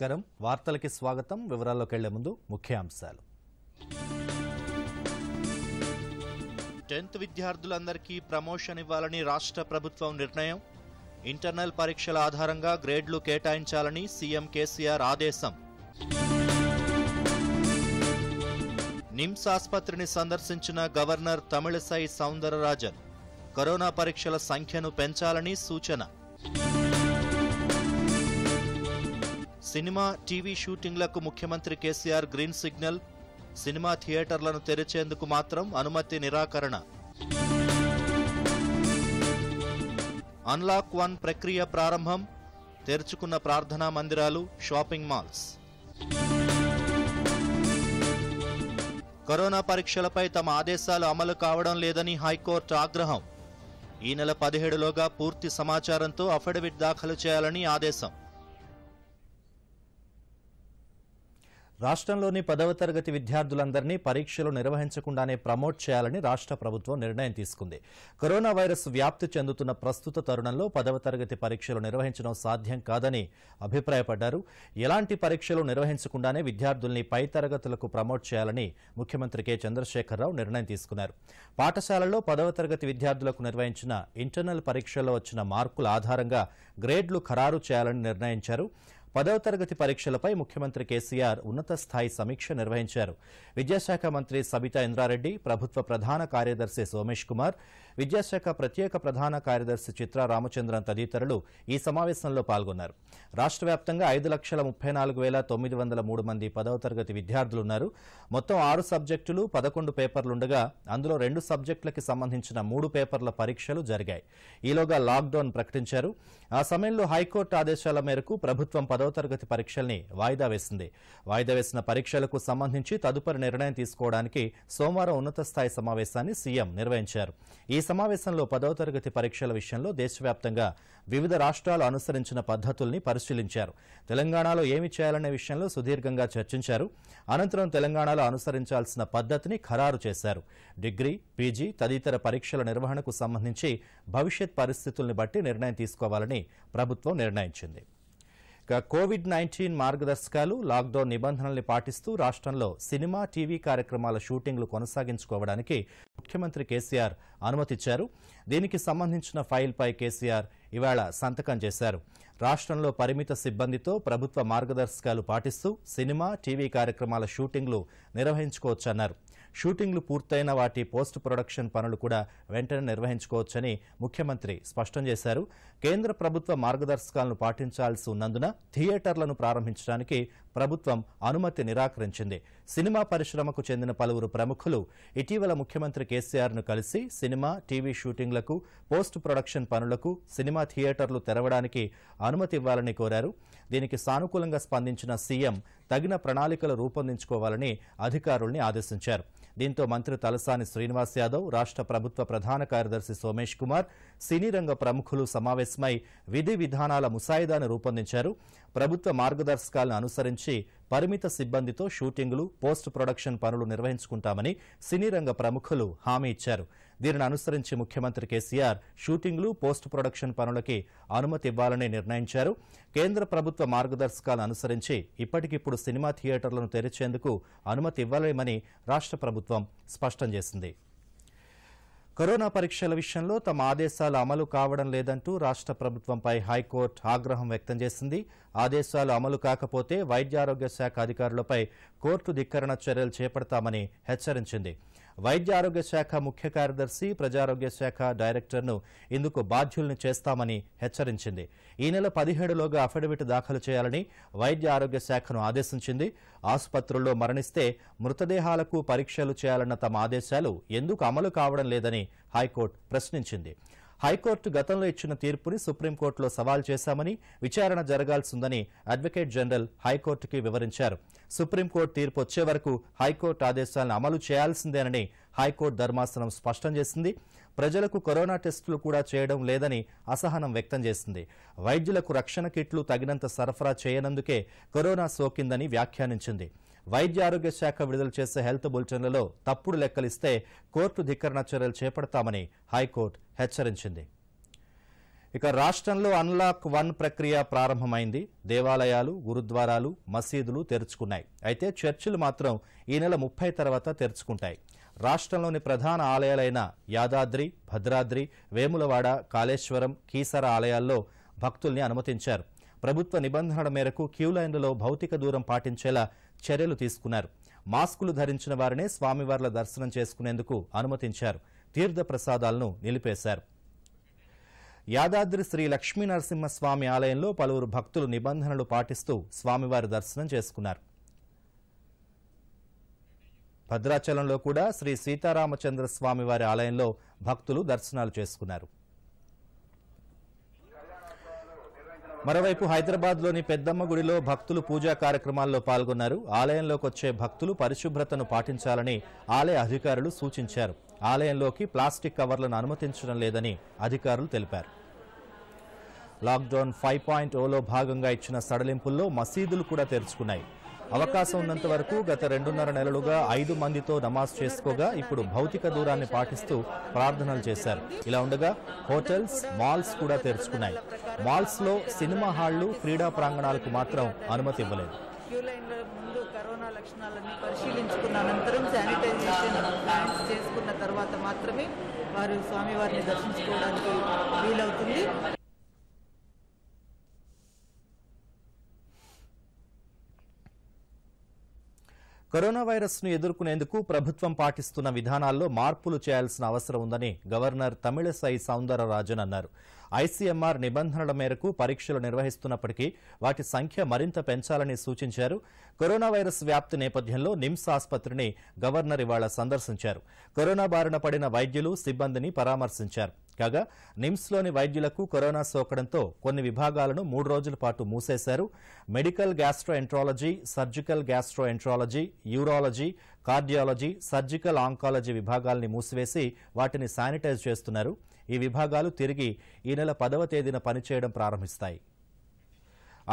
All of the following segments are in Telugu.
నమస్కారం వార్తలకి స్వాగతం వివరాల్లోకి వెళ్లే ముందు ముఖ్యాంశాలు టెన్త్ విద్యార్థులందరికీ ప్రమోషన్ ఇవ్వాలని రాష్ట్ర ప్రభుత్వం నిర్ణయం ఇంటర్నల్ పరీక్షల ఆధారంగా గ్రేడ్లు కేటాయించాలని సీఎం కేసీఆర్ ఆదేశం నిమ్స్ ఆసుపత్రిని సందర్శించిన గవర్నర్ తమిళసై సౌందరరాజన్ కరోనా పరీక్షల సంఖ్యను పెంచాలని సూచన సినిమా టీవీ షూటింగ్లకు ముఖ్యమంత్రి కేసీఆర్ గ్రీన్ సిగ్నల్ సినిమా థియేటర్లను తెరిచేందుకు మాత్రం అనుమతి నిరాకరణ అన్లాక్ వన్ ప్రక్రియ ప్రారంభం తెరుచుకున్న ప్రార్థనా మందిరాలు షాపింగ్ మాల్స్ కరోనా పరీక్షలపై తమ ఆదేశాలు అమలు కావడం లేదని హైకోర్టు ఆగ్రహం ఈ నెల పదిహేడులోగా పూర్తి సమాచారంతో అఫిడవిట్ దాఖలు చేయాలని ఆదేశం రాష్ట్రంలోని పదవ తరగతి విద్యార్థులందరినీ పరీక్షలు నిర్వహించకుండానే ప్రమోట్ చేయాలని రాష్ట్ర ప్రభుత్వం నిర్ణయం తీసుకుంది కరోనా వైరస్ వ్యాప్తి చెందుతున్న ప్రస్తుత తరుణంలో పదవ తరగతి పరీక్షలు నిర్వహించడం సాధ్యం కాదని అభిప్రాయపడ్డారు ఎలాంటి పరీక్షలు నిర్వహించకుండానే విద్యార్థుల్ని పై తరగతులకు ప్రమోట్ చేయాలని ముఖ్యమంత్రి కె చంద్రశేఖరరావు నిర్ణయం తీసుకున్నారు పాఠశాలలో పదవ తరగతి విద్యార్థులకు నిర్వహించిన ఇంటర్నల్ పరీక్షల్లో వచ్చిన మార్కుల ఆధారంగా గ్రేడ్లు ఖరారు చేయాలని నిర్ణయించారు పదవ తరగతి పరీక్షలపై ముఖ్యమంత్రి కేసీఆర్ ఉన్నత స్థాయి సమీక్ష నిర్వహించారు విద్యాశాఖ మంత్రి సబితా ఇంద్రారెడ్డి ప్రభుత్వ ప్రధాన కార్యదర్శి సోమేష్ కుమార్ విద్యాశాఖ ప్రత్యేక ప్రధాన కార్యదర్శి చిత్ర రామచంద్రన్ తదితరులు ఈ సమావేశంలో పాల్గొన్నారు రాష్ట్ర వ్యాప్తంగా ఐదు లక్షల ముప్పై నాలుగు వేల తొమ్మిది వందల మూడు మంది పదవ తరగతి విద్యార్థులున్నారు మొత్తం ఆరు సబ్జెక్టులు పదకొండు పేపర్లుండగా అందులో రెండు సబ్జెక్టులకి సంబంధించిన మూడు పేపర్ల పరీక్షలు జరిగాయి ఈలోగా లాక్డౌన్ ప్రకటించారు ఆ సమయంలో హైకోర్టు ఆదేశాల మేరకు ప్రభుత్వం పదవ తరగతి పరీక్షల్ని వాయిదా వేసింది వాయిదా వేసిన పరీక్షలకు సంబంధించి తదుపరి నిర్ణయం తీసుకోవడానికి సోమవారం ఉన్నత స్థాయి సమావేశాన్ని సీఎం నిర్వహించారు ఈ సమావేశంలో పదవ తరగతి పరీక్షల విషయంలో దేశవ్యాప్తంగా వివిధ రాష్ట్రాలు అనుసరించిన పద్ధతుల్ని పరిశీలించారు తెలంగాణలో ఏమి చేయాలనే విషయంలో సుదీర్ఘంగా చర్చించారు అనంతరం తెలంగాణలో అనుసరించాల్సిన పద్ధతిని ఖరారు చేశారు డిగ్రీ పీజీ తదితర పరీక్షల నిర్వహణకు సంబంధించి భవిష్యత్ పరిస్థితుల్ని బట్టి నిర్ణయం తీసుకోవాలని ప్రభుత్వం నిర్ణయించింది కోవిడ్ నైన్టీన్ మార్గదర్శకాలు లాక్డౌన్ నిబంధనల్ని పాటిస్తూ రాష్ట్రంలో సినిమా టీవీ కార్యక్రమాల షూటింగ్లు కొనసాగించుకోవడానికి ముఖ్యమంత్రి కేసీఆర్ అనుమతిచ్చారు దీనికి సంబంధించిన ఫైల్పై కేసీఆర్ ఇవాళ సంతకం చేశారు రాష్ట్రంలో పరిమిత సిబ్బందితో ప్రభుత్వ మార్గదర్శకాలు పాటిస్తూ సినిమా టీవీ కార్యక్రమాల షూటింగ్లు నిర్వహించుకోవచ్చన్నారు షూటింగ్లు పూర్తయిన వాటి పోస్ట్ ప్రొడక్షన్ పనులు కూడా వెంటనే నిర్వహించుకోవచ్చని ముఖ్యమంత్రి స్పష్టం చేశారు కేంద్ర ప్రభుత్వ మార్గదర్శకాలను పాటించాల్సి ఉన్నందున థియేటర్లను ప్రారంభించడానికి ప్రభుత్వం అనుమతి నిరాకరించింది సినిమా పరిశ్రమకు చెందిన పలువురు ప్రముఖులు ఇటీవల ముఖ్యమంత్రి కేసీఆర్ ను కలిసి సినిమా టీవీ షూటింగ్లకు పోస్ట్ ప్రొడక్షన్ పనులకు సినిమా థియేటర్లు తెరవడానికి అనుమతి ఇవ్వాలని కోరారు దీనికి సానుకూలంగా స్పందించిన సీఎం తగిన ప్రణాళికలు రూపొందించుకోవాలని అధికారుల్ని ఆదేశించారు దీంతో మంత్రి తలసాని శ్రీనివాస్ యాదవ్ రాష్ట్ర ప్రభుత్వ ప్రధాన కార్యదర్శి సోమేష్ కుమార్ సినీ రంగ ప్రముఖులు సమావేశమై విధి విధానాల ముసాయిదాను రూపొందించారు ప్రభుత్వ మార్గదర్శకాలను అనుసరించి నుంచి పరిమిత సిబ్బందితో షూటింగ్లు పోస్ట్ ప్రొడక్షన్ పనులు నిర్వహించుకుంటామని సినీ రంగ ప్రముఖులు హామీ ఇచ్చారు దీనిని అనుసరించి ముఖ్యమంత్రి కేసీఆర్ షూటింగ్లు పోస్ట్ ప్రొడక్షన్ పనులకి అనుమతి ఇవ్వాలని నిర్ణయించారు కేంద్ర ప్రభుత్వ మార్గదర్శకాలను అనుసరించి ఇప్పటికిప్పుడు సినిమా థియేటర్లను తెరిచేందుకు అనుమతి ఇవ్వలేమని రాష్ట్ర ప్రభుత్వం స్పష్టం చేసింది కరోనా పరీక్షల విషయంలో తమ ఆదేశాలు అమలు కావడం లేదంటూ రాష్ట్ర ప్రభుత్వంపై హైకోర్టు ఆగ్రహం వ్యక్తం చేసింది ఆదేశాలు అమలు కాకపోతే వైద్యారోగ్య శాఖ అధికారులపై కోర్టు ధిక్కరణ చర్యలు చేపడతామని హెచ్చరించింది వైద్య ఆరోగ్య శాఖ ముఖ్య కార్యదర్శి ప్రజారోగ్య శాఖ డైరెక్టర్ను ఇందుకు బాధ్యుల్ని చేస్తామని హెచ్చరించింది ఈ నెల పదిహేడులోగా అఫిడవిట్ దాఖలు చేయాలని వైద్య ఆరోగ్య శాఖను ఆదేశించింది ఆసుపత్రుల్లో మరణిస్తే మృతదేహాలకు పరీక్షలు చేయాలన్న తమ ఆదేశాలు ఎందుకు అమలు కావడం లేదని హైకోర్టు ప్రశ్నించింది హైకోర్టు గతంలో ఇచ్చిన తీర్పుని సుప్రీంకోర్టులో సవాల్ చేశామని విచారణ జరగాల్సిందని అడ్వకేట్ జనరల్ హైకోర్టుకి వివరించారు సుప్రీంకోర్టు తీర్పు వచ్చే వరకు హైకోర్టు ఆదేశాలను అమలు చేయాల్సిందేనని హైకోర్టు ధర్మాసనం స్పష్టం చేసింది ప్రజలకు కరోనా టెస్టులు కూడా చేయడం లేదని అసహనం వ్యక్తం చేసింది వైద్యులకు రక్షణ కిట్లు తగినంత సరఫరా చేయనందుకే కరోనా సోకిందని వ్యాఖ్యానించింది వైద్య ఆరోగ్య శాఖ విడుదల చేసే హెల్త్ బులెటిన్లలో తప్పుడు లెక్కలిస్తే కోర్టు ధిక్కరణ చర్యలు చేపడతామని హైకోర్టు హెచ్చరించింది ఇక రాష్ట్రంలో అన్లాక్ వన్ ప్రక్రియ ప్రారంభమైంది దేవాలయాలు గురుద్వారాలు మసీదులు తెరుచుకున్నాయి అయితే చర్చిలు మాత్రం ఈ నెల ముప్పై తర్వాత తెరుచుకుంటాయి రాష్ట్రంలోని ప్రధాన ఆలయాలైన యాదాద్రి భద్రాద్రి వేములవాడ కాళేశ్వరం కీసర ఆలయాల్లో భక్తుల్ని అనుమతించారు ప్రభుత్వ నిబంధనల మేరకు క్యూ లైన్లలో భౌతిక దూరం పాటించేలా చర్యలు తీసుకున్నారు మాస్కులు ధరించిన వారినే స్వామివార్ల దర్శనం చేసుకునేందుకు అనుమతించారు తీర్థ ప్రసాదాలను నిలిపేశారు యాదాద్రి శ్రీ లక్ష్మీనరసింహస్వామి ఆలయంలో పలువురు భక్తులు నిబంధనలు పాటిస్తూ స్వామివారి దర్శనం చేసుకున్నారు భద్రాచలంలో కూడా శ్రీ సీతారామచంద్ర స్వామివారి ఆలయంలో భక్తులు దర్శనాలు చేసుకున్నారు మరోవైపు హైదరాబాద్లోని పెద్దమ్మ గుడిలో భక్తులు పూజా కార్యక్రమాల్లో పాల్గొన్నారు ఆలయంలోకొచ్చే భక్తులు పరిశుభ్రతను పాటించాలని ఆలయ అధికారులు సూచించారు ఆలయంలోకి ప్లాస్టిక్ కవర్లను అనుమతించడం లేదని అధికారులు తెలిపారు లాక్డౌన్ ఫైవ్ పాయింట్ ఓలో భాగంగా ఇచ్చిన సడలింపుల్లో మసీదులు కూడా తెరుచుకున్నాయి అవకాశం ఉన్నంత వరకు గత రెండున్నర నెలలుగా ఐదు మందితో నమాజ్ చేసుకోగా ఇప్పుడు భౌతిక దూరాన్ని పాటిస్తూ ప్రార్థనలు చేశారు ఇలా ఉండగా హోటల్స్ మాల్స్ కూడా తెరుచుకున్నాయి మాల్స్ లో సినిమా హాళ్లు క్రీడా ప్రాంగణాలకు మాత్రం అనుమతి ఇవ్వలేదు పరిశీలించుకున్న అనంతరం శానిటైజేషన్ చేసుకున్న తర్వాత మాత్రమే వారు స్వామివారిని దర్శించుకోవడానికి వీలవుతుంది కరోనా వైరస్ ను ఎదుర్కొనేందుకు ప్రభుత్వం పాటిస్తున్న విధానాల్లో మార్పులు చేయాల్సిన అవసరం ఉందని గవర్నర్ తమిళసై సౌందరరాజన్ అన్నారు ఐసీఎంఆర్ నిబంధనల మేరకు పరీక్షలు నిర్వహిస్తున్నప్పటికీ వాటి సంఖ్య మరింత పెంచాలని సూచించారు కరోనా వైరస్ వ్యాప్తి నేపథ్యంలో నిమ్స్ ఆసుపత్రిని గవర్నర్ ఇవాళ సందర్శించారు కరోనా బారిన పడిన వైద్యులు సిబ్బందిని పరామర్శించారు కాగా నిమ్స్లోని వైద్యులకు కరోనా సోకడంతో కొన్ని విభాగాలను మూడు రోజుల పాటు మూసేశారు medical gastroenterology surgical gastroenterology urology cardiology surgical oncology విభాగాల్ని మూసివేసి వాటిని శానిటైజ్ చేస్తున్నారు ఈ విభాగాలు తిరిగి ఈ నెల పదవ తేదీన పనిచేయడం ప్రారంభిస్తాయి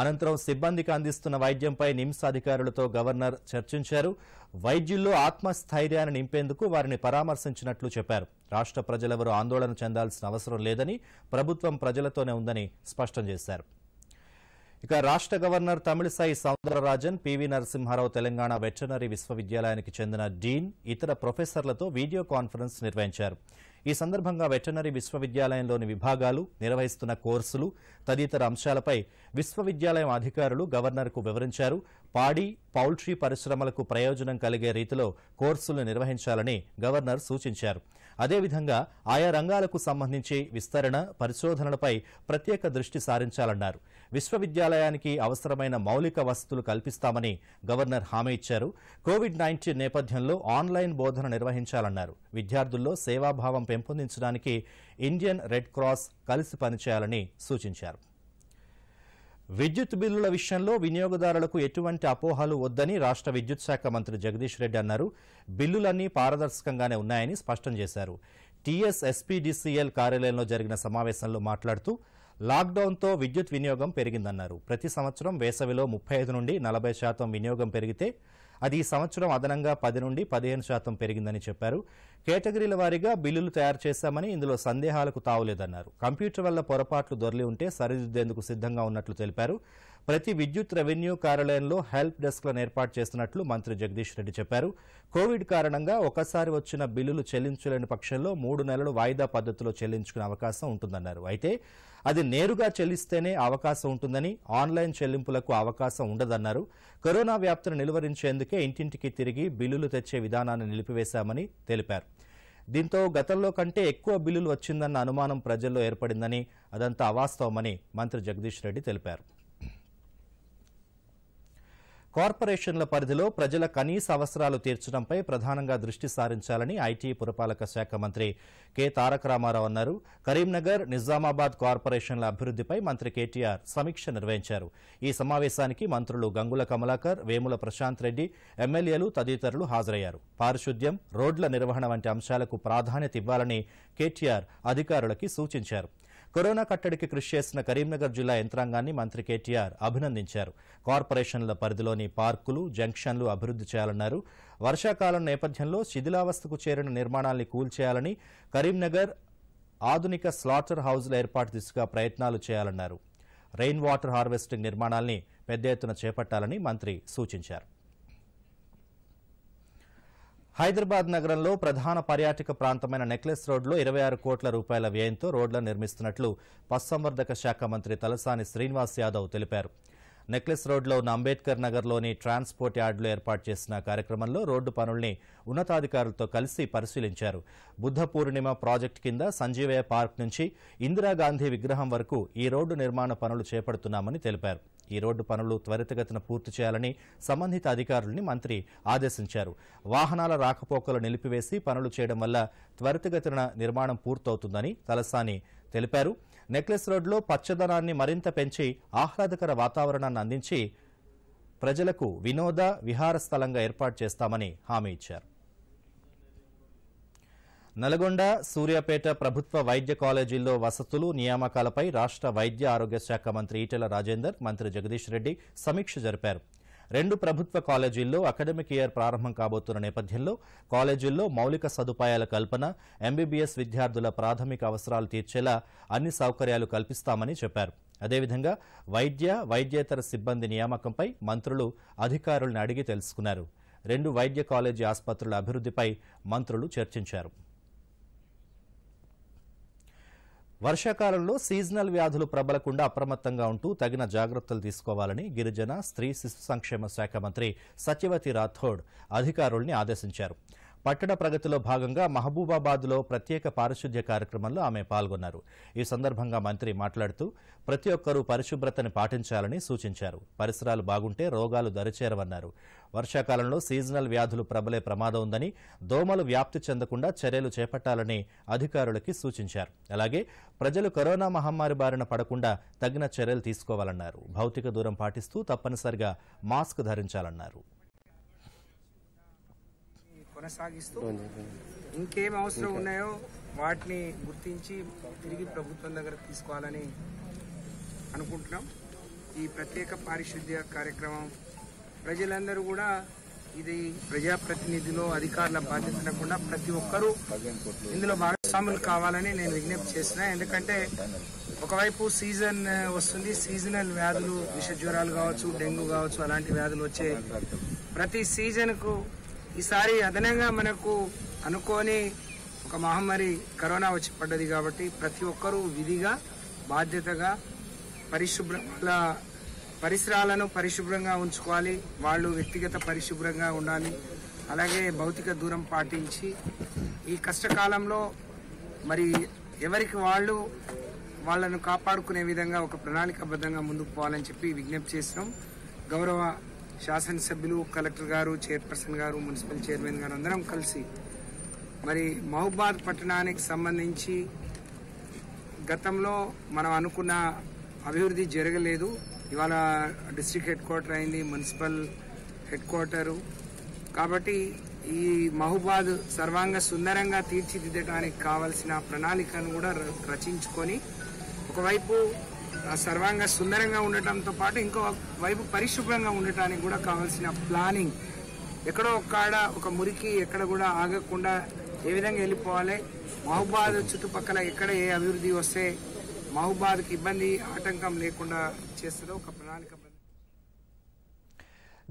అనంతరం సిబ్బందికి అందిస్తున్న వైద్యంపై నిమ్స్ అధికారులతో గవర్నర్ చర్చించారు వైద్యుల్లో ఆత్మస్థైర్యాన్ని నింపేందుకు వారిని పరామర్శించినట్లు చెప్పారు రాష్ట్ర ప్రజలెవరూ ఆందోళన చెందాల్సిన అవసరం లేదని ప్రభుత్వం ప్రజలతోనే ఉందని స్పష్టం చేశారు ఇక రాష్ట్ర గవర్నర్ తమిళసాయి సౌందరరాజన్ పివి నరసింహారావు తెలంగాణ వెటర్నరీ విశ్వవిద్యాలయానికి చెందిన డీన్ ఇతర ప్రొఫెసర్లతో వీడియో కాన్ఫరెన్స్ నిర్వహించారు ఈ సందర్భంగా వెటర్నరీ విశ్వవిద్యాలయంలోని విభాగాలు నిర్వహిస్తున్న కోర్సులు తదితర అంశాలపై విశ్వవిద్యాలయం అధికారులు గవర్నర్కు వివరించారు పాడి పౌల్ట్రీ పరిశ్రమలకు ప్రయోజనం కలిగే రీతిలో కోర్సులు నిర్వహించాలని గవర్నర్ సూచించారు అదేవిధంగా ఆయా రంగాలకు సంబంధించి విస్తరణ పరిశోధనలపై ప్రత్యేక దృష్టి సారించాలన్నారు విశ్వవిద్యాలయానికి అవసరమైన మౌలిక వసతులు కల్పిస్తామని గవర్నర్ హామీ ఇచ్చారు కోవిడ్ నైన్టీన్ నేపథ్యంలో ఆన్లైన్ బోధన నిర్వహించాలన్నారు విద్యార్థుల్లో సేవాభావం పెంపొందించడానికి ఇండియన్ రెడ్ క్రాస్ కలిసి పనిచేయాలని సూచించారు విద్యుత్ బిల్లుల విషయంలో వినియోగదారులకు ఎటువంటి అపోహలు వద్దని రాష్ట్ర విద్యుత్ శాఖ మంత్రి జగదీష్ రెడ్డి అన్నారు బిల్లులన్నీ పారదర్శకంగానే ఉన్నాయని స్పష్టం చేశారు టీఎస్ కార్యాలయంలో జరిగిన సమావేశంలో మాట్లాడుతూ లాక్డౌన్తో విద్యుత్ వినియోగం పెరిగిందన్నారు ప్రతి సంవత్సరం వేసవిలో ముప్పై నుండి నలభై శాతం వినియోగం పెరిగితే అది ఈ సంవత్సరం అదనంగా పది నుండి పదిహేను శాతం పెరిగిందని చెప్పారు కేటగిరీల వారీగా బిల్లులు తయారు చేశామని ఇందులో సందేహాలకు తావులేదన్నారు కంప్యూటర్ వల్ల పొరపాట్లు దొరలి ఉంటే సరిదిద్దేందుకు సిద్దంగా ఉన్నట్లు తెలిపారు ప్రతి విద్యుత్ రెవెన్యూ కార్యాలయంలో హెల్ప్ డెస్క్లను ఏర్పాటు చేస్తున్నట్లు మంత్రి జగదీష్ రెడ్డి చెప్పారు కోవిడ్ కారణంగా ఒకసారి వచ్చిన బిల్లులు చెల్లించలేని పక్షంలో మూడు నెలలు వాయిదా పద్ధతిలో చెల్లించుకునే అవకాశం ఉంటుందన్నారు అయితే అది నేరుగా చెల్లిస్తేనే అవకాశం ఉంటుందని ఆన్లైన్ చెల్లింపులకు అవకాశం ఉండదన్నారు కరోనా వ్యాప్తిని నిలువరించేందుకే ఇంటింటికి తిరిగి బిల్లులు తెచ్చే విధానాన్ని నిలిపివేశామని తెలిపారు దీంతో గతంలో కంటే ఎక్కువ బిల్లులు వచ్చిందన్న అనుమానం ప్రజల్లో ఏర్పడిందని అదంతా అవాస్తవమని మంత్రి జగదీష్ రెడ్డి తెలిపారు కార్పొరేషన్ల పరిధిలో ప్రజల కనీస అవసరాలు తీర్చడంపై ప్రధానంగా దృష్టి సారించాలని ఐటీ పురపాలక శాఖ మంత్రి కె తారక రామారావు అన్నారు కరీంనగర్ నిజామాబాద్ కార్పొరేషన్ల అభివృద్దిపై మంత్రి కేటీఆర్ సమీక్ష నిర్వహించారు ఈ సమావేశానికి మంత్రులు గంగుల కమలాకర్ వేముల ప్రశాంత్ రెడ్డి ఎమ్మెల్యేలు తదితరులు హాజరయ్యారు పారిశుద్ధ్యం రోడ్ల నిర్వహణ వంటి అంశాలకు ప్రాధాన్యత ఇవ్వాలని కేటీఆర్ అధికారులకి సూచించారు కరోనా కట్టడికి కృషి చేసిన కరీంనగర్ జిల్లా యంత్రాంగాన్ని మంత్రి కేటీఆర్ అభినందించారు కార్పొరేషన్ల పరిధిలోని పార్కులు జంక్షన్లు అభివృద్ది చేయాలన్నారు వర్షాకాలం నేపథ్యంలో శిథిలావస్థకు చేరిన నిర్మాణాల్ని కూల్చేయాలని కరీంనగర్ ఆధునిక స్లాటర్ హౌజ్ల ఏర్పాటు దిశగా ప్రయత్నాలు చేయాలన్నారు రెయిన్ వాటర్ హార్వెస్టింగ్ నిర్మాణాల్ని పెద్ద ఎత్తున చేపట్టాలని మంత్రి సూచించారు హైదరాబాద్ నగరంలో ప్రధాన పర్యాటక ప్రాంతమైన నెక్లెస్ రోడ్లో ఇరవై ఆరు కోట్ల రూపాయల వ్యయంతో రోడ్లను నిర్మిస్తున్నట్లు పశుసంవర్ధక శాఖ మంత్రి తలసాని శ్రీనివాస్ యాదవ్ తెలిపారు నెక్లెస్ రోడ్లో ఉన్న అంబేద్కర్ నగర్లోని ట్రాన్స్పోర్ట్ యార్డులో ఏర్పాటు చేసిన కార్యక్రమంలో రోడ్డు పనుల్ని ఉన్నతాధికారులతో కలిసి పరిశీలించారు బుద్ధ పూర్ణిమ ప్రాజెక్టు కింద సంజీవయ్య పార్క్ నుంచి ఇందిరాగాంధీ విగ్రహం వరకు ఈ రోడ్డు నిర్మాణ పనులు చేపడుతున్నామని తెలిపారు ఈ రోడ్డు పనులు త్వరితగతిన పూర్తి చేయాలని సంబంధిత అధికారుల్ని మంత్రి ఆదేశించారు వాహనాల రాకపోకలు నిలిపివేసి పనులు చేయడం వల్ల త్వరితగతిన నిర్మాణం పూర్తవుతుందని తలసాని తెలిపారు నెక్లెస్ రోడ్లో పచ్చదనాన్ని మరింత పెంచి ఆహ్లాదకర వాతావరణాన్ని అందించి ప్రజలకు వినోద విహార స్థలంగా ఏర్పాటు చేస్తామని హామీ ఇచ్చారు నల్గొండ సూర్యాపేట ప్రభుత్వ వైద్య కాలేజీల్లో వసతులు నియామకాలపై రాష్ట్ర వైద్య ఆరోగ్య శాఖ మంత్రి ఈటెల రాజేందర్ మంత్రి జగదీష్ రెడ్డి సమీక్ష జరిపారు రెండు ప్రభుత్వ కాలేజీల్లో అకాడమిక్ ఇయర్ ప్రారంభం కాబోతున్న నేపథ్యంలో కాలేజీల్లో మౌలిక సదుపాయాల కల్పన ఎంబీబీఎస్ విద్యార్థుల ప్రాథమిక అవసరాలు తీర్చేలా అన్ని సౌకర్యాలు కల్పిస్తామని చెప్పారు అదేవిధంగా వైద్య వైద్యేతర సిబ్బంది నియామకంపై మంత్రులు అధికారులను అడిగి తెలుసుకున్నారు రెండు వైద్య కాలేజీ ఆసుపత్రుల అభివృద్దిపై మంత్రులు చర్చించారు వర్షాకాలంలో సీజనల్ వ్యాధులు ప్రబలకుండా అప్రమత్తంగా ఉంటూ తగిన జాగ్రత్తలు తీసుకోవాలని గిరిజన స్త్రీ శిశు సంక్షేమ శాఖ మంత్రి సత్యవతి రాథోడ్ అధికారుల్ని ఆదేశించారు పట్టణ ప్రగతిలో భాగంగా మహబూబాబాద్లో ప్రత్యేక పారిశుద్ధ్య కార్యక్రమంలో ఆమె పాల్గొన్నారు ఈ సందర్భంగా మంత్రి మాట్లాడుతూ ప్రతి ఒక్కరూ పరిశుభ్రతని పాటించాలని సూచించారు పరిసరాలు బాగుంటే రోగాలు దరిచేరవన్నారు వర్షాకాలంలో సీజనల్ వ్యాధులు ప్రబలే ప్రమాదం ఉందని దోమలు వ్యాప్తి చెందకుండా చర్యలు చేపట్టాలని అధికారులకి సూచించారు అలాగే ప్రజలు కరోనా మహమ్మారి బారిన పడకుండా తగిన చర్యలు తీసుకోవాలన్నారు భౌతిక దూరం పాటిస్తూ తప్పనిసరిగా మాస్క్ ధరించాలన్నారు కొనసాగిస్తూ ఇంకేం అవసరం ఉన్నాయో వాటిని గుర్తించి తిరిగి ప్రభుత్వం దగ్గర తీసుకోవాలని అనుకుంటున్నాం ఈ ప్రత్యేక పారిశుద్ధ్య కార్యక్రమం ప్రజలందరూ కూడా ఇది ప్రజాప్రతినిధులు అధికారుల బాధ్యత లేకుండా ప్రతి ఒక్కరూ ఇందులో భాగస్వాములు కావాలని నేను విజ్ఞప్తి చేసిన ఎందుకంటే ఒకవైపు సీజన్ వస్తుంది సీజనల్ వ్యాధులు విష జ్వరాలు కావచ్చు డెంగ్యూ కావచ్చు అలాంటి వ్యాధులు వచ్చే ప్రతి సీజన్కు ఈసారి అదనంగా మనకు అనుకోని ఒక మహమ్మారి కరోనా వచ్చి పడ్డది కాబట్టి ప్రతి ఒక్కరూ విధిగా బాధ్యతగా పరిశుభ్ర పరిసరాలను పరిశుభ్రంగా ఉంచుకోవాలి వాళ్ళు వ్యక్తిగత పరిశుభ్రంగా ఉండాలి అలాగే భౌతిక దూరం పాటించి ఈ కష్టకాలంలో మరి ఎవరికి వాళ్ళు వాళ్ళను కాపాడుకునే విధంగా ఒక ప్రణాళికబద్ధంగా ముందుకు పోవాలని చెప్పి విజ్ఞప్తి చేసినాం గౌరవ శాసనసభ్యులు కలెక్టర్ గారు చైర్పర్సన్ గారు మున్సిపల్ చైర్మన్ గారు అందరం కలిసి మరి మహబూబాద్ పట్టణానికి సంబంధించి గతంలో మనం అనుకున్న అభివృద్ధి జరగలేదు ఇవాళ డిస్టిక్ హెడ్ క్వార్టర్ అయింది మున్సిపల్ హెడ్ క్వార్టరు కాబట్టి ఈ మహబూబాద్ సర్వాంగ సుందరంగా తీర్చిదిద్దడానికి కావలసిన ప్రణాళికను కూడా రచించుకొని ఒకవైపు సర్వంగా సుందరంగా ఉండటంతో పాటు ఇంకో వైపు పరిశుభ్రంగా ఉండటానికి కూడా కావాల్సిన ప్లానింగ్ ఎక్కడో ఒక్కడ ఒక మురికి ఎక్కడ కూడా ఆగకుండా ఏ విధంగా వెళ్ళిపోవాలి మహబాద్ చుట్టుపక్కల ఎక్కడ ఏ అభివృద్ధి వస్తే మహబాద్కి ఇబ్బంది ఆటంకం లేకుండా చేస్తుందో ఒక ప్రణాళిక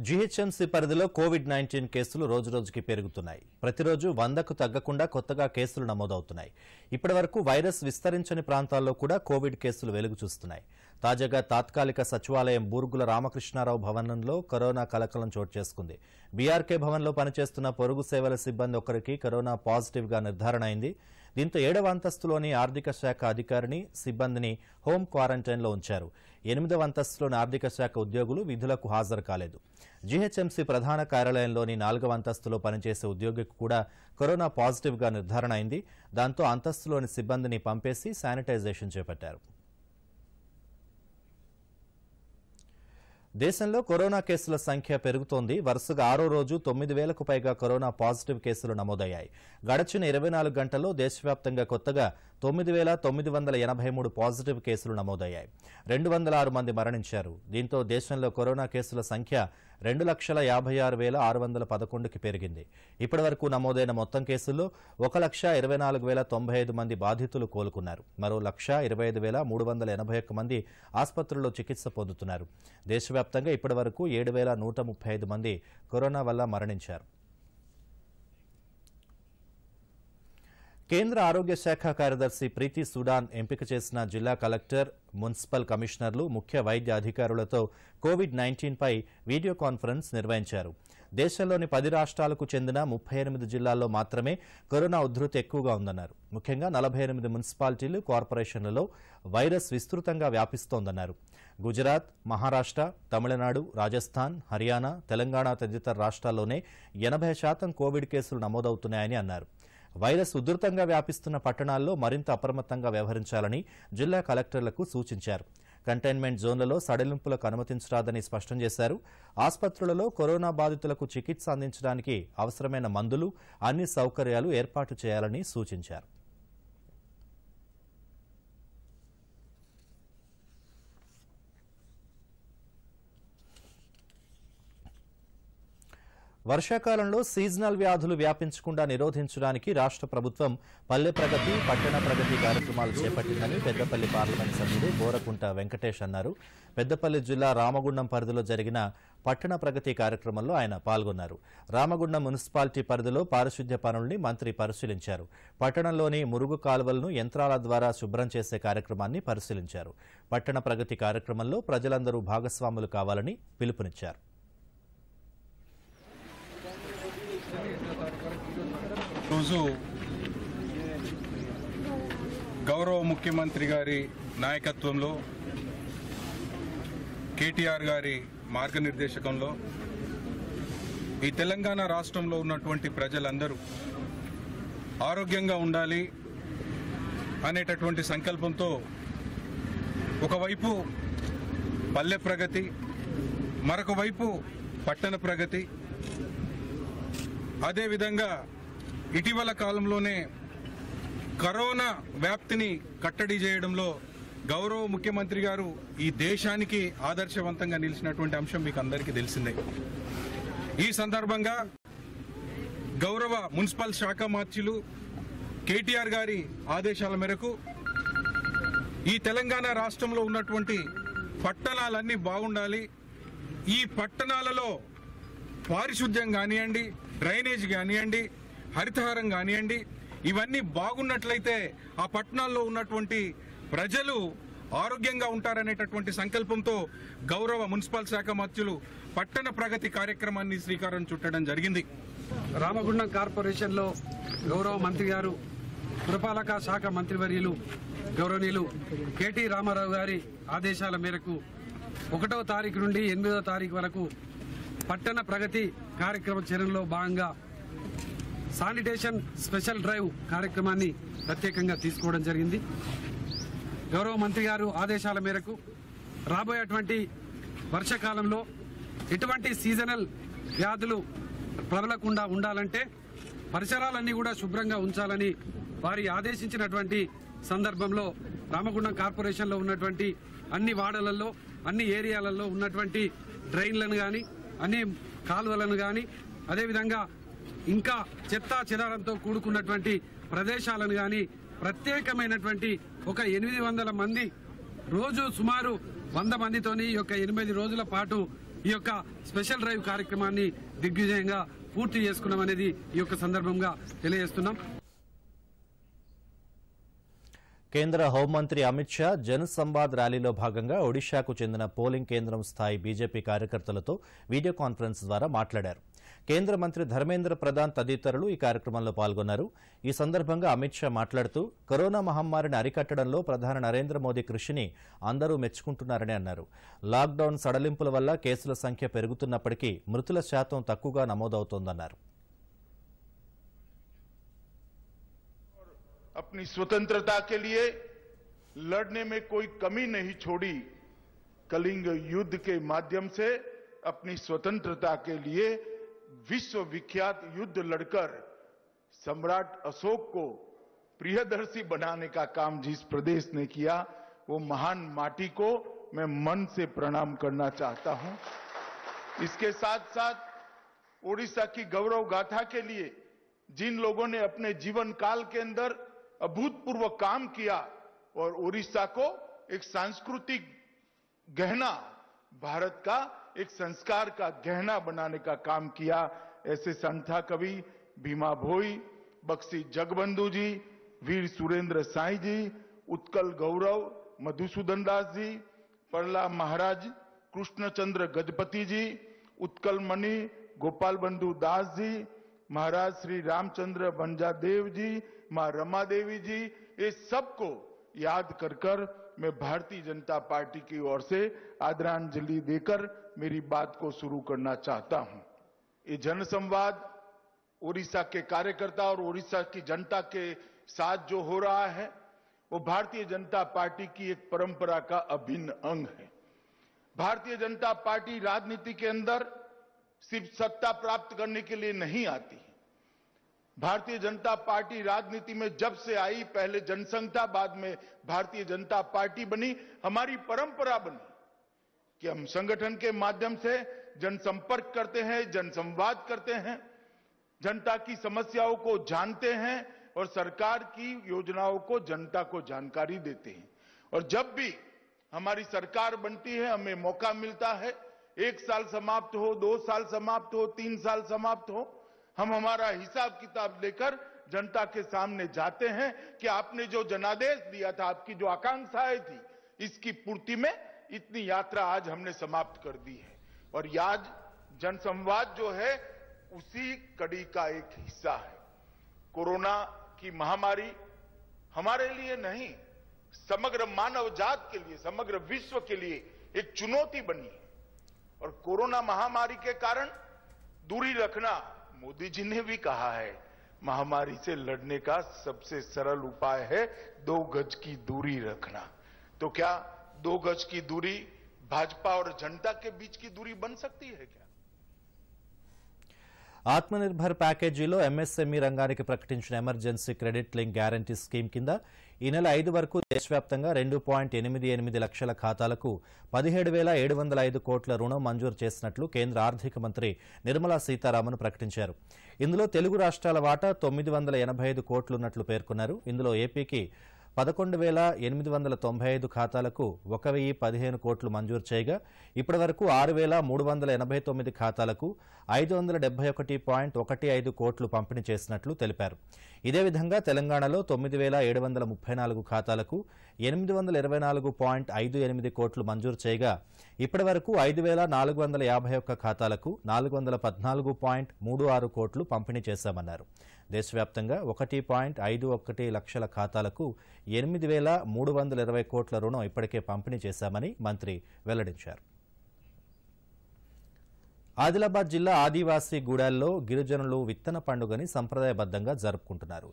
జీహెచ్ఎంసీ పరిధిలో కోవిడ్ నైన్టీన్ కేసులు రోజురోజుకి పెరుగుతున్నాయి ప్రతిరోజు వందకు తగ్గకుండా కొత్తగా కేసులు నమోదవుతున్నాయి ఇప్పటి వరకు వైరస్ విస్తరించని ప్రాంతాల్లో కూడా కోవిడ్ కేసులు వెలుగు చూస్తున్నాయి తాజాగా తాత్కాలిక సచివాలయం బూర్గుల రామకృష్ణారావు భవనంలో కరోనా కలకలం చోటు చేసుకుంది బీఆర్కే భవన్లో పనిచేస్తున్న పొరుగు సేవల సిబ్బంది ఒకరికి కరోనా పాజిటివ్గా నిర్ధారణ అయింది దీంతో ఏడవ అంతస్తులోని ఆర్థిక శాఖ అధికారిని సిబ్బందిని హోం క్వారంటైన్లో ఉంచారు ఎనిమిదవ అంతస్తులోని ఆర్థిక శాఖ ఉద్యోగులు విధులకు హాజరు కాలేదు జీహెచ్ఎంసీ ప్రధాన కార్యాలయంలోని నాలుగవ అంతస్తులో పనిచేసే ఉద్యోగికి కూడా కరోనా పాజిటివ్గా నిర్ధారణ అయింది దాంతో అంతస్తులోని సిబ్బందిని పంపేసి శానిటైజేషన్ చేపట్టారు దేశంలో కరోనా కేసుల సంఖ్య పెరుగుతోంది వరుసగా ఆరో రోజు తొమ్మిది వేలకు పైగా కరోనా పాజిటివ్ కేసులు నమోదయ్యాయి గడచిన ఇరవై నాలుగు గంటల్లో దేశవ్యాప్తంగా కొత్తగా తొమ్మిది వేల తొమ్మిది వందల ఎనభై మూడు పాజిటివ్ కేసులు నమోదయ్యాయి రెండు వందల ఆరు మంది మరణించారు దీంతో దేశంలో కరోనా కేసుల సంఖ్య రెండు లక్షల యాభై ఆరు వేల ఆరు వందల పదకొండుకి పెరిగింది ఇప్పటి వరకు నమోదైన మొత్తం కేసుల్లో ఒక లక్ష ఇరవై నాలుగు వేల తొంభై ఐదు మంది బాధితులు కోలుకున్నారు మరో లక్ష ఇరవై ఐదు వేల మూడు వందల ఎనభై ఒక్క మంది ఆసుపత్రుల్లో చికిత్స పొందుతున్నారు దేశవ్యాప్తంగా ఇప్పటి వరకు ఏడు వేల నూట ముప్పై ఐదు మంది కరోనా వల్ల మరణించారు కేంద్ర ఆరోగ్య శాఖ కార్యదర్శి ప్రీతి సుడాన్ ఎంపిక చేసిన జిల్లా కలెక్టర్ మున్సిపల్ కమిషనర్లు ముఖ్య వైద్య అధికారులతో కోవిడ్ పై వీడియో కాన్ఫరెన్స్ నిర్వహించారు దేశంలోని పది రాష్ట్రాలకు చెందిన ముప్పై ఎనిమిది జిల్లాల్లో మాత్రమే కరోనా ఉధృతి ఎక్కువగా ఉందన్నారు ముఖ్యంగా నలభై ఎనిమిది మున్సిపాలిటీలు కార్పొరేషన్లలో వైరస్ విస్తృతంగా వ్యాపిస్తోందన్నారు గుజరాత్ మహారాష్ట్ర తమిళనాడు రాజస్థాన్ హర్యానా తెలంగాణ తదితర రాష్ట్రాల్లోనే ఎనభై శాతం కోవిడ్ కేసులు నమోదవుతున్నాయని అన్నారు వైరస్ ఉధృతంగా వ్యాపిస్తున్న పట్టణాల్లో మరింత అప్రమత్తంగా వ్యవహరించాలని జిల్లా కలెక్టర్లకు సూచించారు కంటైన్మెంట్ జోన్లలో సడలింపులకు అనుమతించరాదని స్పష్టం చేశారు ఆసుపత్రులలో కరోనా బాధితులకు చికిత్స అందించడానికి అవసరమైన మందులు అన్ని సౌకర్యాలు ఏర్పాటు చేయాలని సూచించారు వర్షాకాలంలో సీజనల్ వ్యాధులు వ్యాపించకుండా నిరోధించడానికి రాష్ట్ర ప్రభుత్వం పల్లె ప్రగతి పట్టణ ప్రగతి కార్యక్రమాలు చేపట్టిందని పెద్దపల్లి పార్లమెంట్ సభ్యుడు బోరకుంట వెంకటేష్ అన్నారు పెద్దపల్లి జిల్లా రామగుండం పరిధిలో జరిగిన పట్టణ ప్రగతి కార్యక్రమంలో ఆయన పాల్గొన్నారు రామగుండం మున్సిపాలిటీ పరిధిలో పారిశుద్ధ్య పనుల్ని మంత్రి పరిశీలించారు పట్టణంలోని మురుగు కాలువలను యంత్రాల ద్వారా శుభ్రం చేసే కార్యక్రమాన్ని పరిశీలించారు పట్టణ ప్రగతి కార్యక్రమంలో ప్రజలందరూ భాగస్వాములు కావాలని పిలుపునిచ్చారు రోజు గౌరవ ముఖ్యమంత్రి గారి నాయకత్వంలో కేటీఆర్ గారి మార్గనిర్దేశకంలో ఈ తెలంగాణ రాష్ట్రంలో ఉన్నటువంటి ప్రజలందరూ ఆరోగ్యంగా ఉండాలి అనేటటువంటి సంకల్పంతో ఒకవైపు పల్లె ప్రగతి మరొక వైపు పట్టణ ప్రగతి అదేవిధంగా ఇటీవల కాలంలోనే కరోనా వ్యాప్తిని కట్టడి చేయడంలో గౌరవ ముఖ్యమంత్రి గారు ఈ దేశానికి ఆదర్శవంతంగా నిలిచినటువంటి అంశం మీకు అందరికీ తెలిసిందే ఈ సందర్భంగా గౌరవ మున్సిపల్ శాఖ మార్చులు కేటీఆర్ గారి ఆదేశాల మేరకు ఈ తెలంగాణ రాష్ట్రంలో ఉన్నటువంటి పట్టణాలన్నీ బాగుండాలి ఈ పట్టణాలలో పారిశుద్ధ్యం కానివ్వండి డ్రైనేజ్ కానివ్వండి హరితహారం కానివ్వండి ఇవన్నీ బాగున్నట్లయితే ఆ పట్టణాల్లో ఉన్నటువంటి ప్రజలు ఆరోగ్యంగా ఉంటారనేటటువంటి సంకల్పంతో గౌరవ మున్సిపల్ శాఖ మంత్రులు పట్టణ ప్రగతి కార్యక్రమాన్ని శ్రీకారం చుట్టడం జరిగింది రామగుండం కార్పొరేషన్లో గౌరవ మంత్రి గారు పురపాలక శాఖ మంత్రివర్యులు గౌరవనీయులు కేటీ రామారావు గారి ఆదేశాల మేరకు ఒకటవ తారీఖు నుండి ఎనిమిదవ తారీఖు వరకు పట్టణ ప్రగతి కార్యక్రమ చర్యల్లో భాగంగా శానిటేషన్ స్పెషల్ డ్రైవ్ కార్యక్రమాన్ని ప్రత్యేకంగా తీసుకోవడం జరిగింది గౌరవ మంత్రి గారు ఆదేశాల మేరకు రాబోయేటువంటి వర్షాకాలంలో ఎటువంటి సీజనల్ వ్యాధులు ప్రబలకుండా ఉండాలంటే పరిసరాలన్నీ కూడా శుభ్రంగా ఉంచాలని వారి ఆదేశించినటువంటి సందర్భంలో రామగుండం కార్పొరేషన్లో ఉన్నటువంటి అన్ని వాడలలో అన్ని ఏరియాలలో ఉన్నటువంటి డ్రైన్లను కానీ అన్ని కాలువలను కానీ అదేవిధంగా ఇంకా చెత్తా చెదారంతో కూడుకున్నటువంటి ప్రదేశాలను కానీ ప్రత్యేకమైనటువంటి ఒక ఎనిమిది వందల మంది రోజు సుమారు వంద మందితోని ఈ యొక్క ఎనిమిది రోజుల పాటు ఈ యొక్క స్పెషల్ డ్రైవ్ కార్యక్రమాన్ని దిగ్విజయంగా పూర్తి చేసుకున్నాం అనేది ఈ యొక్క సందర్భంగా తెలియజేస్తున్నాం కేంద్ర హోంమంత్రి అమిత్ షా జన సంవాద్ ర్యాలీలో భాగంగా ఒడిశాకు చెందిన పోలింగ్ కేంద్రం స్థాయి బీజేపీ కార్యకర్తలతో వీడియో కాన్ఫరెన్స్ ద్వారా మాట్లాడారు కేంద్ర మంత్రి ధర్మేంద్ర ప్రధాన్ తదితరులు ఈ కార్యక్రమంలో పాల్గొన్నారు ఈ సందర్భంగా అమిత్ షా మాట్లాడుతూ కరోనా మహమ్మారిని అరికట్టడంలో ప్రధాని నరేంద్ర మోదీ కృషిని అందరూ మెచ్చుకుంటున్నారని అన్నారు లాక్డౌన్ సడలింపుల వల్ల కేసుల సంఖ్య పెరుగుతున్నప్పటికీ మృతుల శాతం తక్కువగా నమోదవుతోందన్నారు अपनी स्वतंत्रता के लिए लड़ने में कोई कमी नहीं छोड़ी कलिंग युद्ध के माध्यम से अपनी स्वतंत्रता के लिए विश्वविख्यात युद्ध लड़कर सम्राट अशोक को प्रियदर्शी बनाने का काम जिस प्रदेश ने किया वो महान माटी को मैं मन से प्रणाम करना चाहता हूं इसके साथ साथ ओडिशा की गौरव गाथा के लिए जिन लोगों ने अपने जीवन काल के अंदर अभूतपूर्व काम किया और ओडिशा को एक सांस्कृतिक गहना भारत का एक संस्कार का गहना बनाने का काम किया ऐसे संथा कवि भीमा भोई बक्सी जगबंधु जी वीर सुरेंद्र साई जी उत्कल गौरव मधुसूदन दास जी परला महाराज कृष्णचंद्र गजपति जी उत्कल मणि गोपाल बंधु दास जी महाराज श्री रामचंद्र बंजादेव जी मां रमा देवी जी ये सबको याद कर कर मैं भारतीय जनता पार्टी की ओर से आदरांजलि देकर मेरी बात को शुरू करना चाहता हूं ये जनसंवाद ओडिशा के कार्यकर्ता और ओडिशा की जनता के साथ जो हो रहा है वो भारतीय जनता पार्टी की एक परंपरा का अभिन्न अंग है भारतीय जनता पार्टी राजनीति के अंदर सिर्फ सत्ता प्राप्त करने के लिए नहीं आती है भारतीय जनता पार्टी राजनीति में जब से आई पहले जनसंघ था बाद में भारतीय जनता पार्टी बनी हमारी परंपरा बनी कि हम संगठन के माध्यम से जनसंपर्क करते हैं जनसंवाद करते हैं जनता की समस्याओं को जानते हैं और सरकार की योजनाओं को जनता को जानकारी देते हैं और जब भी हमारी सरकार बनती है हमें मौका मिलता है एक साल समाप्त हो दो साल समाप्त हो तीन साल समाप्त हो हम हमारा हिसाब किताब लेकर जनता के सामने जाते हैं कि आपने जो जनादेश दिया था आपकी जो आकांक्षाएं थी इसकी पूर्ति में इतनी यात्रा आज हमने समाप्त कर दी है और याद जनसंवाद जो है उसी कड़ी का एक हिस्सा है कोरोना की महामारी हमारे लिए नहीं समग्र मानव जात के लिए समग्र विश्व के लिए एक चुनौती बनी है और कोरोना महामारी के कारण दूरी रखना मोदी जी ने भी कहा है महामारी से लड़ने का सबसे सरल उपाय है दो गज की दूरी रखना तो क्या दो गज की दूरी भाजपा और जनता के बीच की दूरी बन सकती है क्या ఆత్మనిర్భర్ ప్యాకేజీలో ఎంఎస్ఎంఈ రంగానికి ప్రకటించిన emergency credit link guarantee scheme కింద ఈ నెల ఐదు వరకు దేశవ్యాప్తంగా రెండు పాయింట్ ఎనిమిది ఎనిమిది లక్షల ఖాతాలకు పదిహేడు వేల ఏడు వందల ఐదు కోట్ల రుణం మంజూరు చేసినట్లు కేంద్ర ఆర్థిక మంత్రి నిర్మలా సీతారామన్ ప్రకటించారు ఇందులో తెలుగు రాష్ట్రాల వాటా తొమ్మిది వందల ఎనభై ఐదు కోట్లున్నట్లు పేర్కొన్నారు ఇందులో ఏపీకి పదకొండు వేల ఎనిమిది వందల తొంభై ఐదు ఖాతాలకు ఒక వెయ్యి పదిహేను కోట్లు మంజూరు చేయగా ఇప్పటి వరకు ఆరు వేల మూడు వందల ఎనభై తొమ్మిది ఖాతాలకు ఐదు వందల డెబ్బై ఒకటి పాయింట్ ఒకటి ఐదు కోట్లు పంపిణీ చేసినట్లు తెలిపారు ఇదే విధంగా తెలంగాణలో తొమ్మిది వేల ఏడు వందల ముప్పై నాలుగు ఖాతాలకు ఎనిమిది వందల ఇరవై నాలుగు పాయింట్ ఐదు ఎనిమిది కోట్లు మంజూరు చేయగా ఇప్పటి వరకు ఐదు వేల నాలుగు వందల యాభై ఒక్క ఖాతాలకు నాలుగు వందల పద్నాలుగు పాయింట్ మూడు ఆరు కోట్లు పంపిణీ చేశామన్నారు దేశవ్యాప్తంగా ఒకటి పాయింట్ ఐదు ఒకటి లక్షల ఖాతాలకు ఎనిమిది వేల మూడు వందల ఇరవై కోట్ల రుణం ఇప్పటికే పంపిణీ చేశామని మంత్రి వెల్లడించారు ఆదిలాబాద్ జిల్లా ఆదివాసీ గూడాల్లో గిరిజనులు విత్తన పండుగని సంప్రదాయబద్దంగా జరుపుకుంటున్నారు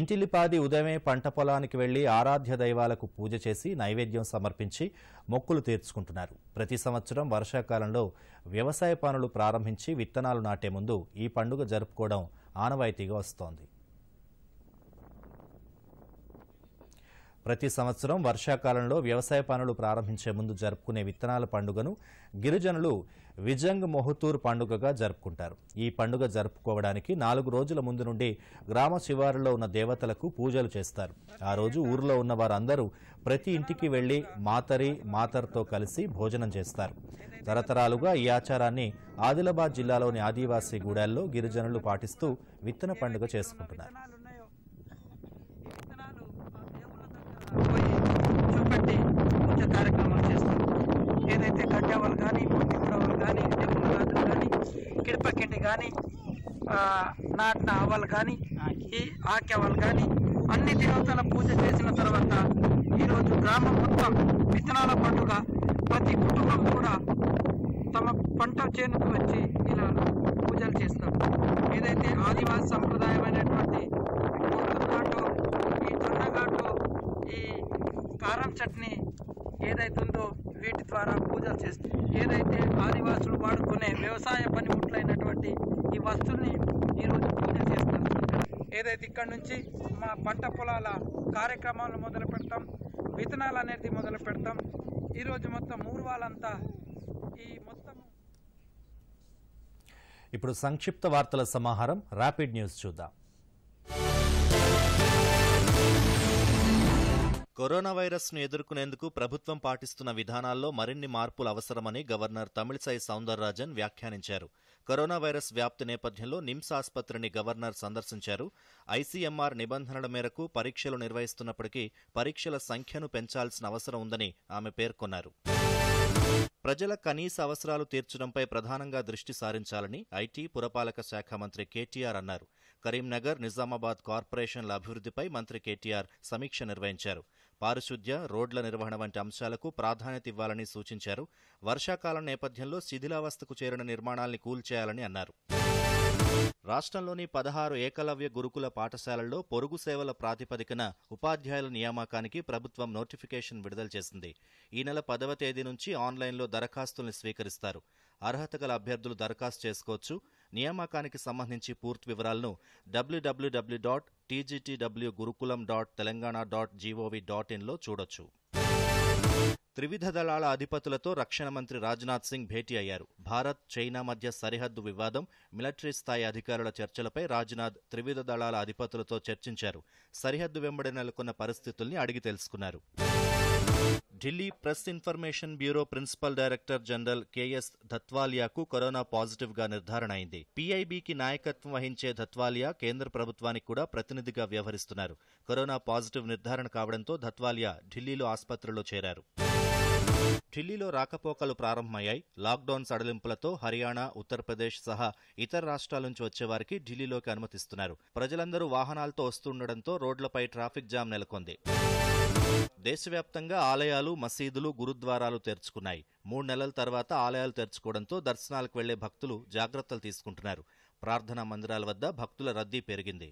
ఇంటిల్లిపాది ఉదయమే పంట పొలానికి వెళ్లి ఆరాధ్య దైవాలకు పూజ చేసి నైవేద్యం సమర్పించి మొక్కులు తీర్చుకుంటున్నారు ప్రతి సంవత్సరం వర్షాకాలంలో వ్యవసాయ పనులు ప్రారంభించి విత్తనాలు నాటే ముందు ఈ పండుగ జరుపుకోవడం ఆనవాయితీగా వస్తోంది ప్రతి సంవత్సరం వర్షాకాలంలో వ్యవసాయ పనులు ప్రారంభించే ముందు జరుపుకునే విత్తనాల పండుగను గిరిజనులు విజంగ్ మొహతూర్ పండుగగా జరుపుకుంటారు ఈ పండుగ జరుపుకోవడానికి నాలుగు రోజుల ముందు నుండి గ్రామ శివారులో ఉన్న దేవతలకు పూజలు చేస్తారు ఆ రోజు ఊరిలో ఉన్న వారందరూ ప్రతి ఇంటికి వెళ్లి మాతరి మాతర్తో కలిసి భోజనం చేస్తారు తరతరాలుగా ఈ ఆచారాన్ని ఆదిలాబాద్ జిల్లాలోని ఆదివాసీ గూడాల్లో గిరిజనులు పాటిస్తూ విత్తన పండుగ చేసుకుంటున్నారు ప్రపంచ కార్యక్రమాలు చేస్తాం ఏదైతే గడ్డవలు కానీ పొట్టిపురవలు కానీ జమ్మరాజులు కానీ కిడపకిండి కానీ నాటిన ఆవాలు కానీ ఈ ఆక్యవాలు కానీ అన్ని దేవతల పూజ చేసిన తర్వాత ఈరోజు గ్రామం మొత్తం విత్తనాల పండుగ ప్రతి కుటుంబం కూడా తమ పంట చేనుకు వచ్చి ఇలా పూజలు చేస్తారు ఏదైతే ఆదివాసి సంప్రదాయమైనటువంటి గోడుగాటు ఈ జొన్నగాటు ఈ కారం చట్నీ ఏదైతుందో వీటి ద్వారా పూజలు చేస్తారు ఏదైతే ఆదివాసులు వాడుకునే వ్యవసాయ పనిముట్లైనటువంటి ఈ వస్తువుల్ని ఈరోజు పూజ చేస్తాం ఏదైతే ఇక్కడ నుంచి మా పంట పొలాల కార్యక్రమాలు మొదలు పెడతాం విత్తనాలు అనేది మొదలు పెడతాం ఈరోజు మొత్తం వాళ్ళంతా ఈ మొత్తం ఇప్పుడు సంక్షిప్త వార్తల సమాహారం ర్యాపిడ్ న్యూస్ చూద్దాం కరోనా వైరస్ను ఎదుర్కొనేందుకు ప్రభుత్వం పాటిస్తున్న విధానాల్లో మరిన్ని మార్పులు అవసరమని గవర్నర్ తమిళిసై సౌందరరాజన్ వ్యాఖ్యానించారు కరోనా వైరస్ వ్యాప్తి నేపథ్యంలో నిమ్స్ ఆసుపత్రిని గవర్నర్ సందర్శించారు ఐసీఎంఆర్ నిబంధనల మేరకు పరీక్షలు నిర్వహిస్తున్నప్పటికీ పరీక్షల సంఖ్యను పెంచాల్సిన అవసరం ఉందని ఆమె పేర్కొన్నారు ప్రజల కనీస అవసరాలు తీర్చడంపై ప్రధానంగా దృష్టి సారించాలని ఐటీ పురపాలక శాఖ మంత్రి కేటీఆర్ అన్నారు కరీంనగర్ నిజామాబాద్ కార్పొరేషన్ల అభివృద్ధిపై మంత్రి కేటీఆర్ సమీక్ష నిర్వహించారు పారిశుద్ధ్య రోడ్ల నిర్వహణ వంటి అంశాలకు ప్రాధాన్యత ఇవ్వాలని సూచించారు వర్షాకాలం నేపథ్యంలో శిథిలావస్థకు చేరిన నిర్మాణాల్ని కూల్చేయాలని అన్నారు రాష్ట్రంలోని పదహారు ఏకలవ్య గురుకుల పాఠశాలల్లో పొరుగు సేవల ప్రాతిపదికన ఉపాధ్యాయుల నియామకానికి ప్రభుత్వం నోటిఫికేషన్ విడుదల చేసింది ఈ నెల పదవ తేదీ నుంచి ఆన్లైన్లో దరఖాస్తుల్ని స్వీకరిస్తారు అర్హత గల అభ్యర్థులు దరఖాస్తు చేసుకోవచ్చు నియామకానికి సంబంధించి పూర్తి వివరాలను డబ్ల్యూడబ్ల్యూడబ్ల్యూ dot TGTW gurukulam dot Telangana dot GOV dot ఇన్లో చూడొచ్చు త్రివిధ దళాల అధిపతులతో రక్షణ మంత్రి రాజ్నాథ్ సింగ్ భేటీ అయ్యారు భారత్ చైనా మధ్య సరిహద్దు వివాదం మిలిటరీ స్థాయి అధికారుల చర్చలపై రాజ్నాథ్ త్రివిధ దళాల అధిపతులతో చర్చించారు సరిహద్దు వెంబడి నెలకొన్న పరిస్థితుల్ని అడిగి తెలుసుకున్నారు Delhi press information bureau principal director general KS దత్వాలియాకు కరోనా పాజిటివ్ గా నిర్ధారణ అయింది పీఐబీకి నాయకత్వం వహించే దత్వాలియా కేంద్ర ప్రభుత్వానికి కూడా ప్రతినిధిగా వ్యవహరిస్తున్నారు కరోనా పాజిటివ్ నిర్ధారణ కావడంతో దత్వాలియా ఢిల్లీలో ఆసుపత్రిలో చేరారు ఢిల్లీలో రాకపోకలు ప్రారంభమయ్యాయి లాక్డౌన్ సడలింపులతో హర్యానా ఉత్తరప్రదేశ్ సహా ఇతర రాష్ట్రాల నుంచి వచ్చేవారికి ఢిల్లీలోకి అనుమతిస్తున్నారు ప్రజలందరూ వాహనాలతో వస్తుండడంతో రోడ్లపై ట్రాఫిక్ జామ్ నెలకొంది దేశవ్యాప్తంగా ఆలయాలు మసీదులు గురుద్వారాలు తెరుచుకున్నాయి మూడు నెలల తర్వాత ఆలయాలు తెరుచుకోవడంతో దర్శనాలకు వెళ్లే భక్తులు జాగ్రత్తలు తీసుకుంటున్నారు ప్రార్థనా మందిరాల వద్ద భక్తుల రద్దీ పెరిగింది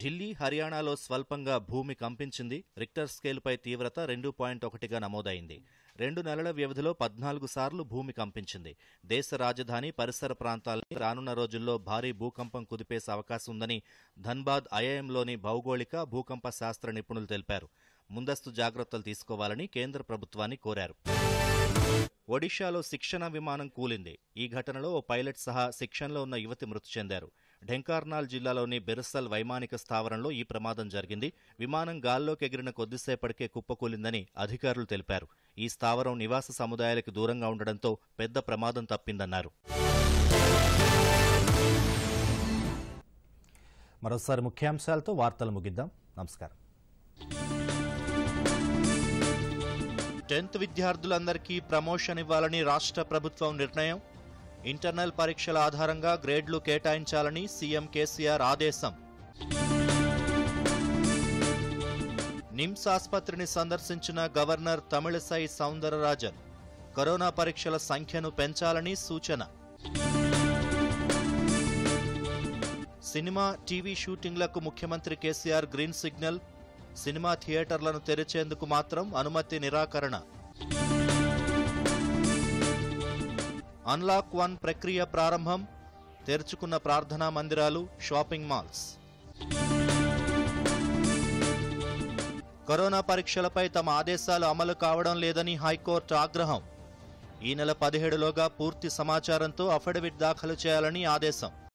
ఢిల్లీ హర్యానాలో స్వల్పంగా భూమి కంపించింది రిక్టర్ స్కేల్పై తీవ్రత రెండు పాయింట్ ఒకటిగా నమోదైంది రెండు నెలల వ్యవధిలో పద్నాలుగు సార్లు భూమి కంపించింది దేశ రాజధాని పరిసర ప్రాంతాలని రానున్న రోజుల్లో భారీ భూకంపం కుదిపేసే అవకాశం ఉందని ధన్బాద్ ఐఐఎంలోని భౌగోళిక భూకంప శాస్త్ర నిపుణులు తెలిపారు ముందస్తు జాగ్రత్తలు తీసుకోవాలని కేంద్ర ప్రభుత్వాన్ని కోరారు ఒడిషాలో శిక్షణ విమానం కూలింది ఈ ఘటనలో ఓ పైలట్ సహా శిక్షణలో ఉన్న యువతి మృతి చెందారు ఢెంకార్నాల్ జిల్లాలోని బెరసల్ వైమానిక స్థావరంలో ఈ ప్రమాదం జరిగింది విమానం గాల్లోకి ఎగిరిన కొద్దిసేపటికే కుప్పకూలిందని అధికారులు తెలిపారు ఈ స్థావరం నివాస సముదాయాలకు దూరంగా ఉండడంతో పెద్ద ప్రమాదం తప్పిందన్నారు మరోసారి ముఖ్యాంశాలతో వార్తలు ముగిద్దాం నమస్కారం టెన్త్ విద్యార్థులందరికీ ప్రమోషన్ ఇవ్వాలని రాష్ట్ర ప్రభుత్వం నిర్ణయం ఇంటర్నల్ పరీక్షల ఆధారంగా గ్రేడ్లు కేటాయించాలని సీఎం కేసీఆర్ ఆదేశం నిమ్స్ ఆసుపత్రిని సందర్శించిన గవర్నర్ తమిళసై సౌందరరాజన్ కరోనా పరీక్షల సంఖ్యను పెంచాలని సూచన సినిమా టీవీ షూటింగ్లకు ముఖ్యమంత్రి కేసీఆర్ గ్రీన్ సిగ్నల్ సినిమా థియేటర్లను తెరిచేందుకు మాత్రం అనుమతి నిరాకరణ అన్లాక్ వన్ ప్రక్రియ ప్రారంభం తెరుచుకున్న ప్రార్థనా మందిరాలు షాపింగ్ మాల్స్ కరోనా పరీక్షలపై తమ ఆదేశాలు అమలు కావడం లేదని హైకోర్టు ఆగ్రహం ఈ నెల పదిహేడులోగా పూర్తి సమాచారంతో అఫిడవిట్ దాఖలు చేయాలని ఆదేశం